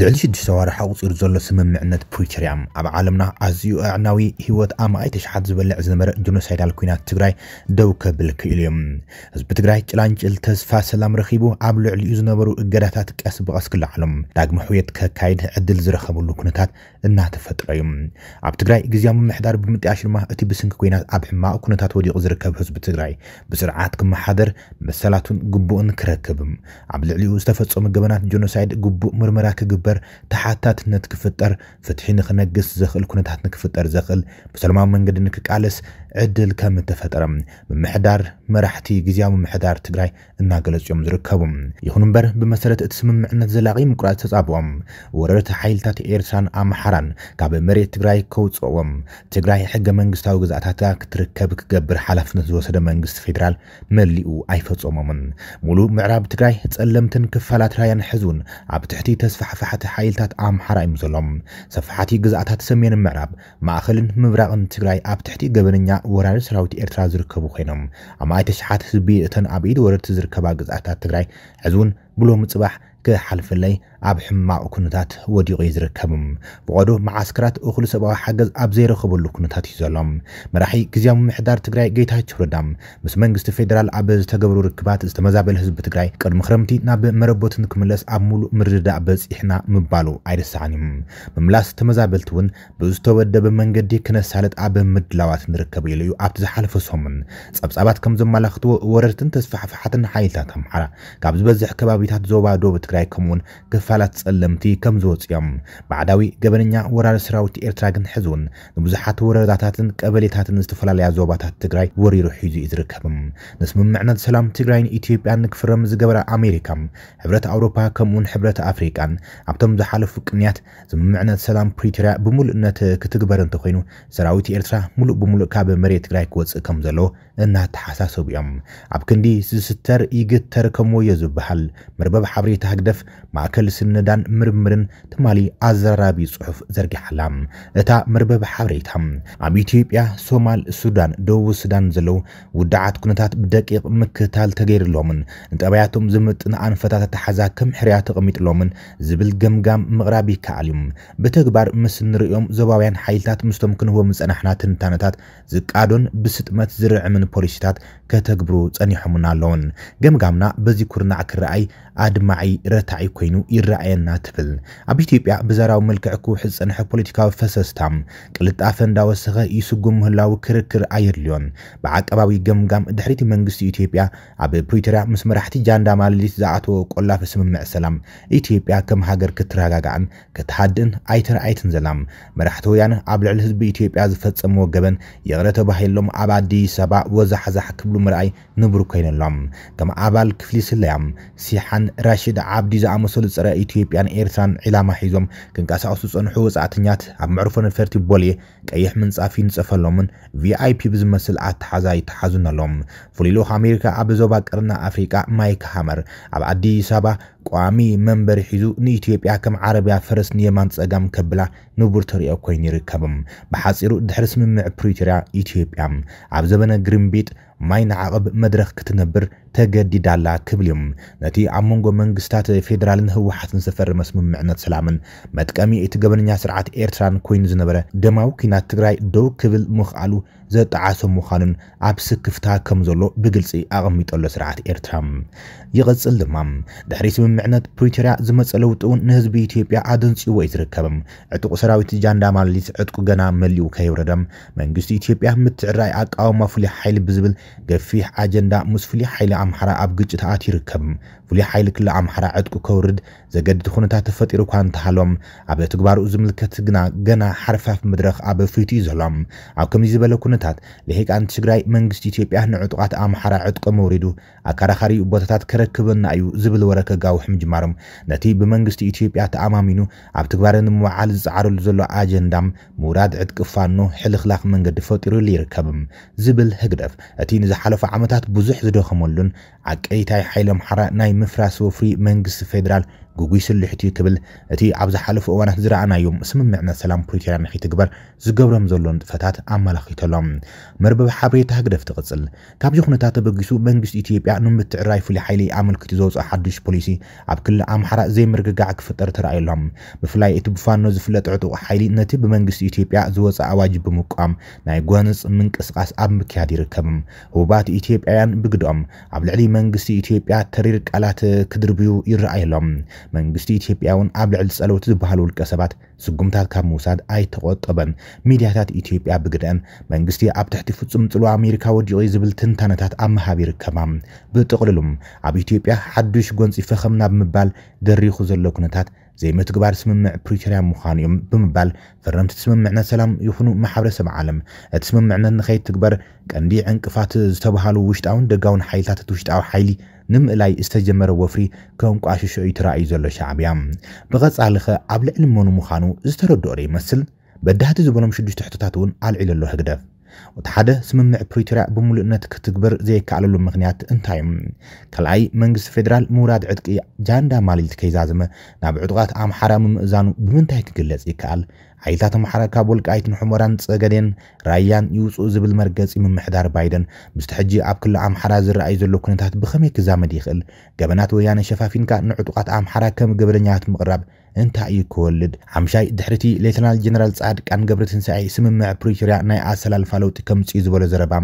ልዕሊ 6 ወርሒ ኣቁፂሩ ዘሎ ስምምዕነት ፕሪቶርያ ኣብ ዓለምና ኣዝዩ ኣዕናዊ ሂወት ኣማይ ተሸሓት ዝበልዕ ዝነበረ ጆኖሳይዳል ኩናት ትግራይ ደው ከብል ክኢሉ እዮም ህዝቢ ትግራይ ጭላንጭል ተስፋ ሰላም ረኪቡ ኣብ ልዕሊኡ ዝነበሩ እገዳታት ቀስ ብቐስ ክላዓሎም ዳግሚ ሕውየት ከካይድ ዕድል ዝረኸብሉ ኩነታት እናተፈጥረ እዩ ኣብ ትግራይ ግዜያዊ ምምሕዳር ብምጥያሽ ድማ እቲ ብስንኪ ኩናት ኣብ ሕማቅ ኩነታት ወዲቁ ዝርከብ ህዝቢ ትግራይ ብስርዓት ክመሓደር መሰላቱን ግቡእን ክረክብ ኣብ ልዕሊኡ ዝተፈፀሙ ገበናት ጆኖሳይድ ግቡእ ምርመራ ክግበር نكبر تحتات نتكفتر فتحين خنجس زخل كنا تحت نكفتر زخل بسلمان من قد نكك علس ዕድል ከም እተፈጠረ ምምሕዳር መራሕቲ ግዝያዊ ምምሕዳር ትግራይ እናገለጹ እዮም ዝርከቡ። ይኹን እምበር ብመሰረት እቲ ስምምዕነት ዘላቒ ምቁራፅ ተጻብኦም ወረርቲ ሓይልታት ኤርትራን ኣምሓራን ካብ መሬት ትግራይ ከውፅኦም ትግራይ ሕገ መንግስታዊ ግዛእታት ክትርከብ ክገብር ሓላፍነት ዝወሰደ መንግስቲ ፌደራል መሊኡ ኣይፈጸሞምን ሙሉእ ምዕራብ ትግራይ ጸለምትን ክፋላት ራያን ሕዝውን ኣብ ትሕቲ ተስፋሕፋሕቲ ሓይልታት ኣምሓራ እዮም ዘሎም ሰፋሕቲ ግዛእታት ሰሜን ምዕራብ ማእኸልን ምብራቕን ትግራይ ኣብ ትሕቲ ገበነኛ ወራሪ ሰራዊት ኤርትራ ዝርከቡ ኮይኖም ኣብ ማኣይ ተሽሓት ህዝቢ እተን ኣብ ኢድ ወረርቲ ዝርከባ ግዝኣታት ትግራይ ሕዚ እውን ብሎም ምፅባሕ ክሓልፍለይ ኣብ ሕማቕ ኩነታት ወዲቑ እዩ ዝርከብ ብቐዶ መዓስከራት እኹሉ ሰብዊ ሓገዝ ኣብ ዘይረኽበሉ ኩነታት እዩ ዘሎም መራሒ ግዜያዊ ምምሕዳር ትግራይ ጌታቸው ረዳ ምስ መንግስቲ ፌደራል ኣብ ዝተገብሩ ርክባት ዝተመዛበለ ህዝቢ ትግራይ ቅድሚ ክረምቲ ናብ መረቦት ንክምለስ ኣብ ሙሉእ ምርድዳእ በፂሕና ምባሉ ኣይደሰዓን እዩ ምምላስ ተመዛበልቲ እውን ብዝተወደበ መንገዲ ክነሳለጥ ኣብ ምድላዋት ንርከብ ኢሉ እዩ ኣብቲ ዝሓለፈ ሶምን ፀብጻባት ከም ዘመላኽትዎ ወረርትን ተስፋሕፍሓትን ሓይልታት ኣምሓራ ካብ ዝበዝሕ ከባቢታት ዞባ ዶብ ትግራይ ከምኡውን ክፋ ክፋላት ጸለምቲ ከም ዝወፁ እዮም ባዕዳዊ ገበነኛ ወራሪ ሰራዊት ኤርትራ ግን ሕዝውን ንብዙሓት ወረዳታትን ቀበሌታትን ዝተፈላለያ ዞባታት ትግራይ ወሪሩ ሒዙ እዩ ዝርከብ ንስምምዕነት ሰላም ትግራይን ኢትዮጵያን ንክፍረም ዝገበረ ኣሜሪካ ሕብረት ኣውሮፓ ከምኡውን ሕብረት ኣፍሪቃን ኣብቶም ዝሓለፉ ቅንያት ስምምዕነት ሰላም ፕሪቶርያ ብምሉእነት ክትግበር እንተኮይኑ ሰራዊት ኤርትራ ሙሉእ ብምሉእ ካብ መሬት ትግራይ ክወፅእ ከም ዘለዎ እናተሓሳሰቡ እዮም ኣብ ክንዲ ዝስተር ይግተር ከምዎዮ ዝበሃል መርበብ ሓበሬታ ህግደፍ ማእከል ውሕስነዳን ምርምርን ትማሊ ኣዘራራቢ ጽሑፍ ዘርጊሓላ እታ መርበብ ሓበሬታ ኣብ ኢትዮጵያ ሶማል ሱዳን ደቡብ ሱዳን ዘለዉ ውድዓት ኩነታት ብደቂቕ ምክታል ተገይሩሎምን ንጠባያቶም ዝምጥን ኣንፈታት ኣተሓዛ ከም ሕርያ ተቐሚጥሎምን ዝብል ገምጋም ምቕራብ ይከኣል እዩ ብተግባር ምስ ንሪኦም ዞባውያን ሓይልታት ምስቶም ክንህቦም ዝፀናሕና ትንታነታት ዝቃዶን ብስጥመት ዝርዕምን ፖሊሲታት ከተግብሩ ፀኒሖምና ኣለውን ገምጋምና በዚ ኩርናዕ ክረኣይ ኣድማዒ ረታዒ ኮይኑ ይረ ይረኣየና ትብል ኣብ ኢትዮጵያ ብዘራዊ መልክዕ ክውሕዝ ፀንሐ ፖለቲካዊ ፈሰስታ ቅልጣፈ እንዳወሰኸ ይስጉም ምህላዊ ክርክር ኣየድልዮን ብዓቀባዊ ገምጋም ድሕሪቲ መንግስቲ ኢትዮጵያ ኣብ ፕሪቶርያ ምስ መራሕቲ ጃንዳ ማለሊት ዝኣተወ ቆላፈ ስምምዕ ሰላም ኢትዮጵያ ከም ሃገር ክትረጋጋዕን ክትሃድእን ኣይተረኣይትን ዘላ መራሕቲ ወያነ ኣብ ልዕሊ ህዝቢ ኢትዮጵያ ዝፈፀምዎ ገበን ይቕረ ተባሂሎም ኣብ ኣዲስ ኣበባ ወዛሕዛሕ ክብሉ ምርኣይ ንብሩ ኮይነሎም ከም ኣባል ክፍሊ ስለያ ሲሓን ራሽድ ዓብዲ ዝኣመሰሉ ፅረ ኢትዮጵያን ኤርትራን ዕላማ ሒዞም ክንቀሳቀሱ ዝፀንሑ ወፃእተኛት ኣብ መዕርፎ ነፈርቲ ቦሌ ቀይሕ ምንጻፍ ይንፀፈሎምን ቪኣይፒ ብዝመስል ኣተሓዛ ይተሓዙን ኣሎም ፍሉይ ልኡክ ኣሜሪካ ኣብ ዞባ ቅርና ኣፍሪቃ ማይክ ሃመር ኣብ ኣዲስ ኣበባ ቋሚ መንበሪ ሒዙ ንኢትዮጵያ ከም ዓረብያ ፈረስ ንየማን ፀጋም ከብላ ንቡር ተሪኦ ኮይኑ ይርከብ ብሓፂሩ ድሕሪ ስምምዕ ፕሪቶርያ ኢትዮጵያ ኣብ ዘበነ ግርምቢጥ ማይ ንዓቐብ መድረኽ ክትነብር ተገዲዳላ ክብል እዮም ነቲ ኣብ መንጎ መንግስታት ፌደራልን ህወሓትን ዝተፈረመ ስምምዕነት ሰላምን መጥቀሚ እቲ ገበነኛ ስርዓት ኤርትራን ኮይኑ ዝነበረ ደማዊ ኩናት ትግራይ ደው ክብል ምኽኣሉ ዘጠዓሰ ምዃኑን ኣብ ስክፍታ ከም ዘሎ ብግልፂ ኣቐሚጠሎ ስርዓት ኤርትራ ይቐፅል ድማ ድሕሪ ስምምዕነት ፕሪቶርያ ዝመፀ ለውጢ እውን ንህዝቢ ኢትዮጵያ ኣደንፅዎ እዩ ዝርከብ ዕጡቕ ሰራዊት ጃንዳ ማሊት ዕጥቁ ገና መሊኡ ከይውረደም መንግስቲ ኢትዮጵያ ምትዕራይ ኣቃወማ ፍሉይ ሓይሊ ብዝብል ገፊሕ ኣጀንዳ ምስ ፍሉይ ሓይሊ ኣምሓራ ኣብ ግጭት ይርከብ ፍሉይ ሓይሊ ክሊ ኣምሓራ ዕጥቁ ከውርድ ዘገድድ ኩነታት ተፈጢሩ እኳ እንተሃሎም ኣብ ተግባርኡ ዝምልከት ግና ገና ሓርፋፍ መድረክ ኣብ ፊቱ እዩ ዘሎም ኣብ ከምዚ ዝበለ ኩነ ዓመታት ልሒቃን ትግራይ መንግስቲ ኢትዮጵያ ንዕጡቓት ኣምሓራ ዕጥቆ መውሪዱ ኣከራኻሪ ቦታታት ክረክበና እዩ ዝብል ወረከ ከጋውሕ ምጅማሮም ነቲ ብመንግስቲ ኢትዮጵያ ተኣማሚኑ ኣብ ትግባር ንምውዓል ዝፀዓረሉ ዘሎ ኣጀንዳ ምውራድ ዕጥቂ ፋኖ ሕልኽላኽ መንገዲ ፈጢሩሉ ይርከብ ዝብል ህግደፍ እቲ ንዝሓለፈ ዓመታት ብዙሕ ዝደኸመሉን ኣቀይታይ ሓይሊ ኣምሓራ ናይ ምፍራስ ወፍሪ መንግስቲ ፌደራል ጉጉይ ስልሕቲ ክብል እቲ ኣብ ዝሓለፉ እዋናት ዝረኣናዮም ስምምዕነት ሰላም ፕሪቶርያ ንኸይትግበር ዝገብሮም ዘሎ ንጥፈታት ኣመላኺተሎም መርበብ ሓበሬታ ህግደፍ ትቕፅል ካብዚ ኩነታት ተበጊሱ መንግስቲ ኢትዮጵያ ንምትዕራይ ፍሉይ ሓይሊ ኣመልክቲ ዘውፅኦ ሓዱሽ ፖሊሲ ኣብ ክልል ኣምሓራ ዘይምርግጋዕ ክፍጠር ተራእዩሎም ብፍላይ እቲ ብፋኖ ዝፍለጥ ዕጡቕ ሓይሊ ነቲ ብመንግስቲ ኢትዮጵያ ዝወፅእ ኣዋጅ ብምቋም ናይ ጓንፅ ምንቅስቃስ ኣብ ምክያድ ይርከብ ህቡባት ኢትዮጵያውያን ብግድኦም ኣብ ልዕሊ መንግስቲ ኢትዮጵያ ተሪር ቃላት ክድርብዩ ይረኣየሎም መንግስቲ ኢትዮጵያ እውን ኣብ ልዕሊ ፀለውቲ ዝበሃሉ ውልቀ ሰባት ስጉምታት ካብ ምውሳድ ኣይተቆጠበን ሚድያታት ኢትዮጵያ ብግድአን መንግስቲ ኣብ ትሕቲ ፍፁም ፅሉ ኣሜሪካ ወዲቑ ዝብል ትንታነታት ኣብ መሃብ ይርከባ ብጥቕልሉ ኣብ ኢትዮጵያ ሓዱሽ ጎንፂ ፈኸም ናብ ምባል ደሪኹ ዘሎ ኩነታት ዘይምትግባር ስምምዕ ፕሪቶርያ ምዃኑ እዮም ብምባል ፈረምቲ ስምምዕነት ሰላም ይኹኑ ማሕበረሰብ ዓለም እቲ ስምምዕነት ንኸይትግበር ቀንዲ ዕንቅፋት ዝተባሃሉ ውሽጣውን ደጋውን ሓይልታት እቲ ውሽጣዊ ሓይሊ ንምእላይ ዝተጀመረ ወፍሪ ከንቋሽሾ እዩ ተራእዩ ዘሎ ሻዕብያ ብቐጻሊ ኸ ኣብ ልዕሊ መኑ ምዃኑ ዝተረድኦ ዶ ይመስል በዳህቲ ዝበሎም ሽዱሽተ ሕቶታት እውን ኣልዒሉ ኣሎ ህግደፍ እቲ ሓደ ስምምዕ ፕሪቶርያ ብምሉእነት ክትግብር ዘይከኣለሉ ምክንያት እንታይ እዩ ካልኣይ መንግስቲ ፌደራል ምውራድ ዕጥቂ ጃንዳ ማሊልቲ ከይዛዝመ ናብ ዕጡቃት ኣምሓራ ምምእዛኑ ብምንታይ ክግለጽ ይከኣል عيثات محركة بولقايتن حمران صغدين رايان يوصو زبل مرغص من إمم محدار بايدن مستحجي اب كل عام حرا زراي زلو كنتات بخمي كزامد يخل جبنات ويان شفافين كا نعطقات عام حرا كم قبرنيات مقرب እንታይ እዩ ክወልድ ሓምሻይ ድሕርቲ ሌተናል ጀነራል ፃድቃን ገብረ ትንሳኤ ስምምዕ ፕሪቶርያ ናይ ኣሰላልፋ ለውጢ ከምፅኡ ዝበሎ ዘረባ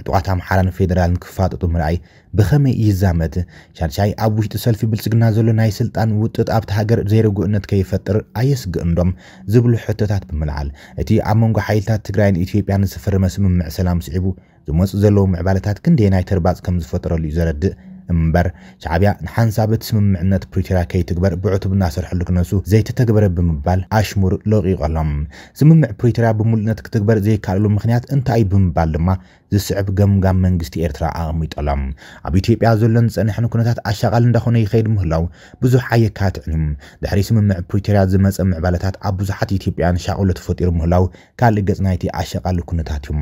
ዕጡቃት ኣምሓራን ፌደራልን ክፋጠጡ ምርኣይ ብኸመይ ይዛመት ሻንሻይ ኣብ ውሽጢ ሰልፊ ብልፅግና ዘሎ ናይ ስልጣን ውጥጥ ኣብቲ ሃገር ዘይርጉእነት ከይፈጥር ኣየስግእንዶም ዝብሉ ሕቶታት ብምልዓል እቲ ኣብ መንጎ ሓይልታት ትግራይን ኢትዮጵያን ዝፈርመ ስምምዕ ሰላም ስዒቡ ዝመፁ ዘለዎ ምዕባለታት ክንደየናይ ተርባፅ ከም ዝፈጥረሉ እዩ ዘረድእ እምበር ሻዕብያ ንሓንሳብ እቲ ስምምዕነት ፕሪቶርያ ከይትግበር ብዕቱብ እናሰርሐሉ ክነሱ ዘይተተግበረ ብምባል ኣሽሙር ለቂቖሎም ስምምዕ ፕሪቶርያ ብሙሉእነት ክትግበር ዘይከኣለሉ ምክንያት እንታይ ብምባል ድማ ዝስዕብ ገምጋም መንግስቲ ኤርትራ ኣቐሚጠሎም ኣብ ኢትዮጵያ ዘሎን ዝፀንሐን ኩነታት ኣሸቓል እንዳኾነ ይኸይድ ምህላው ብዙሕ ኣየካትዕን እዩ ድሕሪ ስምምዕ ፕሪቶርያ ዝመፀ ምዕባለታት ኣብ ብዙሓት ኢትዮጵያን ሻቅሎ ተፈጢሩ ምህላው ካልእ ገፅ ናይቲ ኣሸቓሊ ኩነታት እዩ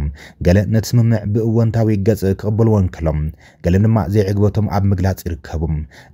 ገለ ነቲ ስምምዕ ብእወንታዊ ገፅ ክቕበልዎን ከሎም ገለ ድማ ዘይዕግበቶም ኣብ ምግላፅ ይርከቡ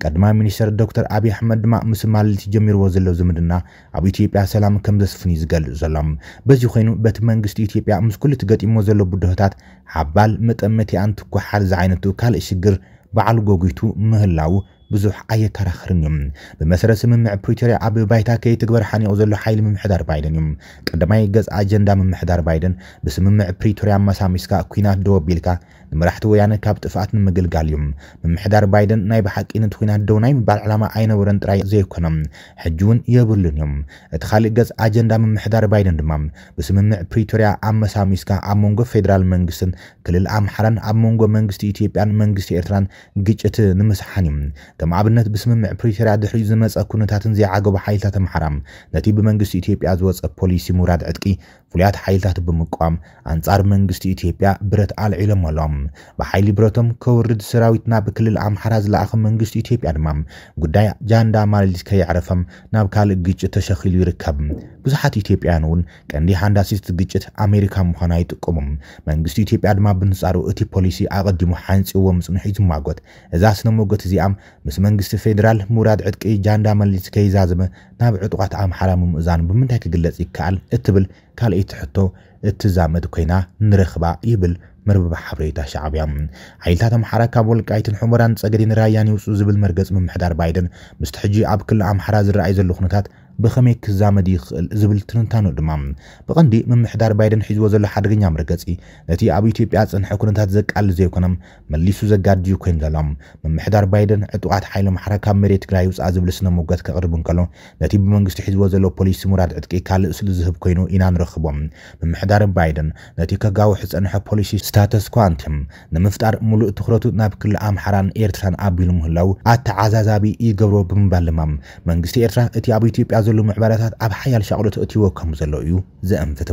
ቀድማ ሚኒስተር ዶክተር ኣብዪ ኣሕመድ ድማ ምስ ማልቲ ጀሚርዎ ዘሎ ዝምድና ኣብ ኢትዮጵያ ሰላም ከም ዘስፍን እዩ ዝገልፅ ዘሎም በዚ ኮይኑ በቲ መንግስቲ ኢትዮጵያ ምስ ኩሉ ትገጢሞ ዘሎ ቡድሆታት ሓብ ምቕባል መጠመቲያን ትኳሓር ዝዓይነቱ ካልእ ሽግር በዓል ጎጒቱ ምህላው ብዙሕ ኣየከራኽርን እዮም ብመሰረት ስምምዕ ፕሪቶርያ ኣብ ባይታ ከይትግበር ሓኒቑ ዘሎ ሓይሊ ምምሕዳር ባይደን እዮም ቀዳማይ ገጽ ኣጀንዳ ምምሕዳር ባይደን ብስምምዕ ፕሪቶርያ መሳሚስካ ኩናት ዶ ኣቢልካ ንመራሕቲ ወያነ ካብ ጥፍኣት ንምግልጋል እዮም ምምሕዳር ባይደን ናይ ብሓቂነት ኩናት ዶ ናይ ምባል ዕላማ ኣይነበረን ጥራይ ዘይኮኖም ሕጂ እውን የብሉን እዮም እቲ ካልእ ገጽ ኣጀንዳ ምምሕዳር ባይደን ድማ ብስምምዕ ፕሪቶርያ ኣብ መሳሚስካ ኣብ መንጎ ፌደራል መንግስትን ክልል ኣምሓራን ኣብ መንጎ መንግስቲ ኢትዮጵያን መንግስቲ ኤርትራን ግጭት ንምስሓን እዩ ከም ኣብነት ብስምምዕ ፕሪቶርያ ድሕሪ ዝመፀ ኩነታትን ዘይዓገቡ ሓይልታት ኣምሓራም ነቲ ብመንግስቲ ኢትዮጵያ ዝወፀ ፖሊሲ ምውራድ ዕጥቂ ፍሉያት ሓይልታት ብምቋም ኣንጻር መንግስቲ ኢትዮጵያ ብረት ኣልዒሎም ኣሎም ብሓይሊ ብረቶም ከውርድ ሰራዊትና ብክልል ኣምሓራ ዝለኣኸ መንግስቲ ኢትዮጵያ ድማ ጉዳይ ጃንዳ ማሌሊስ ከይዕረፈም ናብ ካልእ ግጭት ተሸኺሉ ይርከብ ብዙሓት ኢትዮጵያውያን እውን ቀንዲ ሃንዳሲ ግጭት ኣሜሪካ ምዃኑ ይጥቀሙም መንግስቲ ኢትዮጵያ ድማ ብንጻሩ እቲ ፖሊሲ ኣቐዲሙ ሓንፂዎ ምፅንሑ እዩ ዝማጎት እዛ ስነ መጎት እዚኣ ምስ መንግስቲ ፌደራል ምውራድ ዕጥቂ ጃንዳ መሊስ ከይዛዝመ ናብ ዕጡቓት ኣምሓራ ምምእዛን ብምንታይ ክግለጽ ይከኣል እትብል ካልእ ሕቶ እትዛመድ ኮይና ንረኽባ ይብል መርበብ ሓበሬታ ሻዕብያ ሓይልታት ኣምሓራ ካብ ወልቃይትን ሑመራን ፀገዲን ራያን ይውፁ ዝብል መርገፂ ምምሕዳር ባይደን ምስቲ ሕጂ ኣብ ክልል ኣምሓራ ዝረኣይ ዘሎ ኩነታት ብኸመይ ክዛመድ ይኽእል ዝብል ትንታኑ ድማ ብቐንዲ ምምሕዳር ባይደን ሒዝዎ ዘሎ ሓደገኛ መርገፂ ነቲ ኣብ ኢትዮጵያ ፅንሐ ኩነታት ዘቃልል ዘይኮነም መሊሱ ዘጋድዩ ኮይኑ ዘሎ ምምሕዳር ባይደን ዕጡቃት ሓይሊ ሓረ ካብ መሬት ትግራይ ውፃእ ዝብል ስነ ሞገት ከቕርብ እንከሎ ነቲ ብመንግስቲ ሒዝዎ ዘሎ ፖሊሲ ሙራድ ዕጥቂ ካልእ ስሊ ዝህብ ኮይኑ ኢና ንረኽቦም ምምሕዳር ባይደን ነቲ ከጋውሒ ዝፀንሐ ፖሊሲ ስታተስ ኳንትም ንምፍጣር ሙሉእ ትኩረቱ ናብ ክልል ኣምሓራን ኤርትራን ኣቢሉ ምህላው ኣተዓዛዛቢ ይገብሮ ብምባል ድማ መንግስቲ ኤርትራ እቲ ኣብ ኢትዮጵያ ዘሎ ምዕባላታት ኣብ ሓያል ሻቅሎ ተእትዎ ከም ዘሎ እዩ ዘእንፍት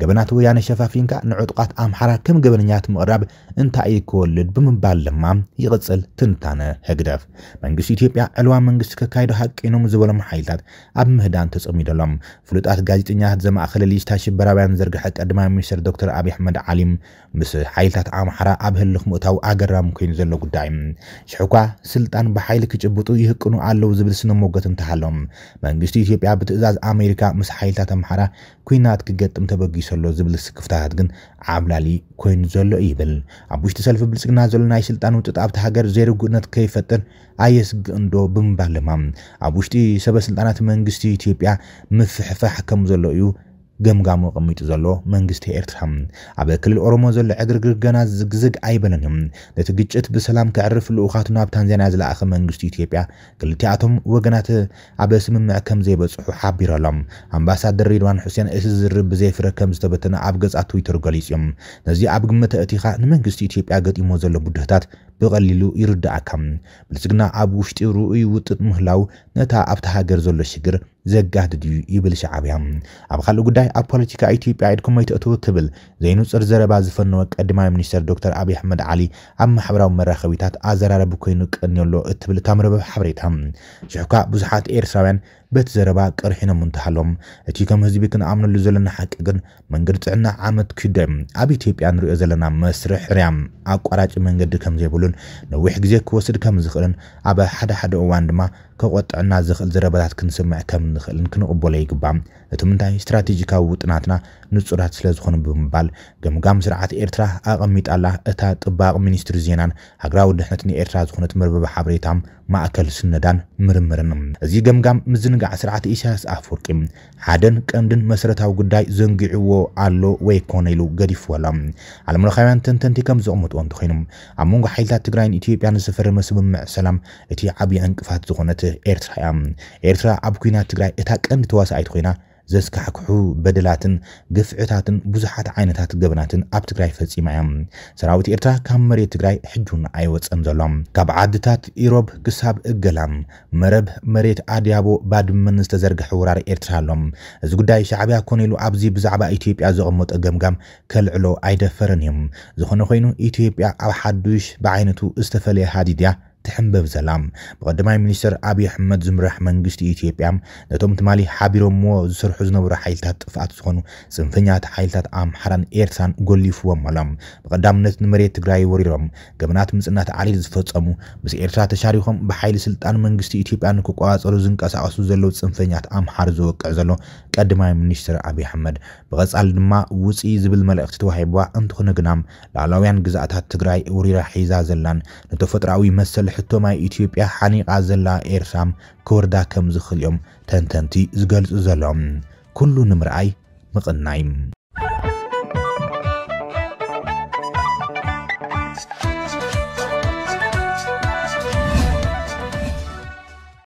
ገበናት ወያነ ሸፋፊንካ ንዕጡቃት ኣምሓራ ከም ገበነኛት ምቕራብ እንታይ እዩ ክወልድ ብምባል ድማ ይቕፅል ትንታነ ህግደፍ መንግስቲ ኢትዮጵያ ዕልዋ መንግስቲ ከካይዶ ሃቂኖም ዝበሎም ሓይልታት ኣብ ምህዳን ተጸሚደሎም ፍሉጣት ጋዜጠኛታት ዘማእኸለ ሊስታ ሽበራውያን ዘርግሐ ቀድማ ሚኒስትር ዶክተር ኣብዪ ኣሕመድ ዓሊም ምስ ሓይልታት ኣምሓራ ኣብ ህልኽ ምእታዊ ኣገራም ኮይኑ ዘሎ ጉዳይ ሽሕኳ ስልጣን ብሓይሊ ክጭብጡ ይህቅኑ ኣለው ዝብል ስነ ሞገት እንተሃሎም መንግስቲ ኢትዮጵያ ብትእዛዝ ኣሜሪካ ምስ ሓይልታት ኣምሓራ ኩናት ክገጥም ተበጊሰሎ ዝብል ስክፍታት ግን ዓብላሊ ኮይኑ ዘሎ ይብል ኣብ ውሽጢ ሰልፊ ብልፅግና ዘሎ ናይ ስልጣን ውጥጥ ኣብቲ ሃገር ዘይርጉእነት ከይፈጥር ኣየስግእ ዶ ብምባል ድማ ኣብ ውሽጢ ሰበስልጣናት መንግስቲ ኢትዮጵያ ምፍሕፋሕ ከም ዘሎ እዩ ገምጋሙ ቅሚጡ ዘሎ መንግስቲ ኤርትራ ኣብ ክልል ኦሮሞ ዘሎ ዕግርግር ገና ዝግዝግ ኣይበለን እዮም ነቲ ግጭት ብሰላም ክዕርፍ ልኡኻት ናብ ታንዛንያ ዝለኣኸ መንግስቲ ኢትዮጵያ ክልቲኣቶም ወገናት ኣብ ስምምዕ ከም ዘይበፅሑ ሓቢሩ ኣሎም ኣምባሳደር ሪድዋን ሁሴን እቲ ዝርብ ብዘይፍረ ከም ዝተበተነ ኣብ ገጻ ትዊተር ገሊፅ እዮም ነዚ ኣብ ግምት እቲኻ ንመንግስቲ ኢትዮጵያ ገጢሞ ዘሎ ጉድህታት ብቐሊሉ ይርዳእካ ብልፅግና ኣብ ውሽጢ ርኡይ ውጥጥ ምህላው ነታ ኣብቲ ሃገር ዘሎ ሽግር ዘጋድድ እዩ ይብል ሸዓብያ ኣብ ካልእ ጉዳይ ኣብ ፖለቲካ ኢትዮጵያ ኢድኩም ኣይትእትዉ ክብል ዘይንፅር ዘረባ ዝፈነወ ቀዳማይ ሚኒስተር ዶክተር ኣብዪ ኣሕመድ ዓሊ ኣብ ማሕበራዊ መራከቢታት ኣዘራረቢ ኮይኑ ቀኒሎ እትብል እታ መርበብ ሓበሬታ ሽሑካ ብዙሓት ኤርትራውያን በቲ ዘረባ ቅርሒኖም እንተሃሎም እቲ ከም ህዝቢ ክንኣምነሉ ዘለና ሓቂ ግን መንገዲ ጥዕና ዓመት ክደ ኣብ ኢትዮጵያ ንሪኦ ዘለና መስርሕ ሕርያም ኣቋራጭ መንገዲ ከም ዘይብሉ ዝኽእልን ነዊሕ ግዜ ክወስድ ከም ዝኽእልን ኣብ ሓደ ሓደ እዋን ድማ ከቆጠአና ዝኽእል ዝረበታት ክንስምዕ ከም ንኽእልን ክንቕበሎ ይግባእ እቲ ምንታይ ስትራቴጂካዊ ውጥናትና ንጹራት ስለ ዝኾኑ ብምባል ገምጋም ስርዓት ኤርትራ ኣቐሚጣላ እታ ጥባቕ ሚኒስትሪ ዜናን ሃገራዊ ድሕነት ንኤርትራ ዝኾነት መርበብ ሓበሬታ ማእከል ስነዳን ምርምርን እዚ ገምጋም ምዝንጋዕ ስርዓት ኢሳያስ ኣፈወርቂ ሓደን ቀንድን መሰረታዊ ጉዳይ ዘንጊዕዎ ኣሎ ወይ ኮነ ኢሉ ገዲፍዎሎ ኣሎ ዓለምለኻውያን ተንተንቲ ከም ዘቕምጥዎ እንተኮይኑ ኣብ መንጎ ሓይልታት ትግራይን ኢትዮጵያን ዝፈረመ ስምምዕ ሰላም እቲ ዓብዪ ዕንቅፋት ዝኾነት ኤርትራ እያ ኤርትራ ኣብ ኩናት ትግራይ እታ ቀንዲ ተዋሳኢት ኮይና ዘስካሕክሑ በደላትን ግፍዕታትን ብዙሓት ዓይነታት ገበናትን ኣብ ትግራይ ፈፂማ እዮም ሰራዊት ኤርትራ ካብ መሬት ትግራይ ሕጁን ኣይወፀን ዘሎም ካብ ዓድታት ኢሮብ ክሳብ እገላ መረብ መሬት ኣድያቦ ባድመን ዝተዘርግሐ ውራር ኤርትራ ኣሎም እዚ ጉዳይ ሻዕብያ ኮነ ኢሉ ኣብዚ ብዛዕባ ኢትዮጵያ ዘቐመጠ ገምጋም ከልዕሎ ኣይደፈረን እዮም ዝኾነ ኮይኑ ኢትዮጵያ ኣብ ሓዱሽ ብዓይነቱ ዝተፈለየ ሃዲድ እያ ትሕንበብ ዘላ ብቀዳማይ ሚኒስትር ኣብዪ ኣሕመድ ዝምራሕ መንግስቲ ኢትዮጵያ ነቶም ትማሊ ሓቢሮምዎ ዝስርሑ ዝነበሩ ሓይልታት ጥፍኣት ዝኾኑ ፅንፈኛት ሓይልታት ኣምሓራን ኤርትራን ጎሊፍዎም ኣሎም ብቐዳምነት ንመሬት ትግራይ ወሪሮም ገበናት ምፅናት ዓሊል ዝፈፀሙ ምስ ኤርትራ ተሻሪኾም ብሓይሊ ስልጣን መንግስቲ ኢትዮጵያ ንክቆፃፀሩ ዝንቀሳቀሱ ዘለዉ ፅንፈኛት ኣምሓር ዝወቅዕ ዘሎ قدماي منيستر ابي احمد بقصال دما وصي زبل ملئخت توهيبوا انت خن غنام لالاوያን ግዛኣታት ትግራይ ውሪራ ሒዛ ዘላን ንተፈጥራዊ መሰል ሕቶማይ ኢትዮጵያ ሓኒቓ ዘላ ኤርሳም ክወርዳ ከም ዝኽእል እዮም ተንተንቲ ዝገልጹ ዘለዎም ኩሉ ንምርኣይ ምቕናይ